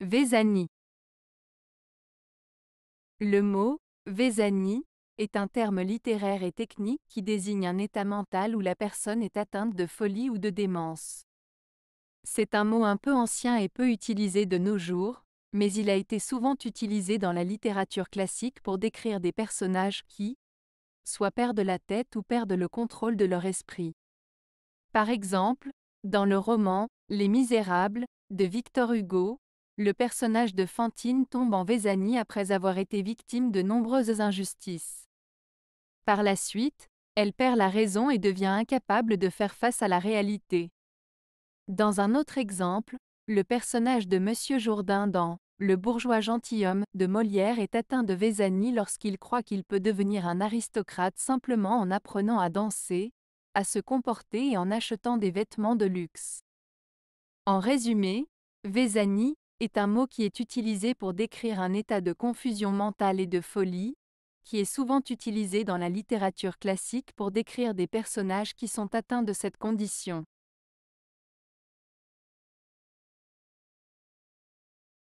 Vézani. Le mot Vézani est un terme littéraire et technique qui désigne un état mental où la personne est atteinte de folie ou de démence. C'est un mot un peu ancien et peu utilisé de nos jours, mais il a été souvent utilisé dans la littérature classique pour décrire des personnages qui, soit perdent la tête ou perdent le contrôle de leur esprit. Par exemple, dans le roman Les Misérables, de Victor Hugo, le personnage de Fantine tombe en Vézanie après avoir été victime de nombreuses injustices. Par la suite, elle perd la raison et devient incapable de faire face à la réalité. Dans un autre exemple, le personnage de Monsieur Jourdain dans Le bourgeois gentilhomme de Molière est atteint de Vézanie lorsqu'il croit qu'il peut devenir un aristocrate simplement en apprenant à danser, à se comporter et en achetant des vêtements de luxe. En résumé, Vézanie est un mot qui est utilisé pour décrire un état de confusion mentale et de folie, qui est souvent utilisé dans la littérature classique pour décrire des personnages qui sont atteints de cette condition.